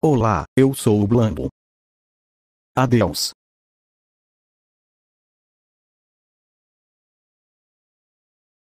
Olá, eu sou o Blambo. Adeus.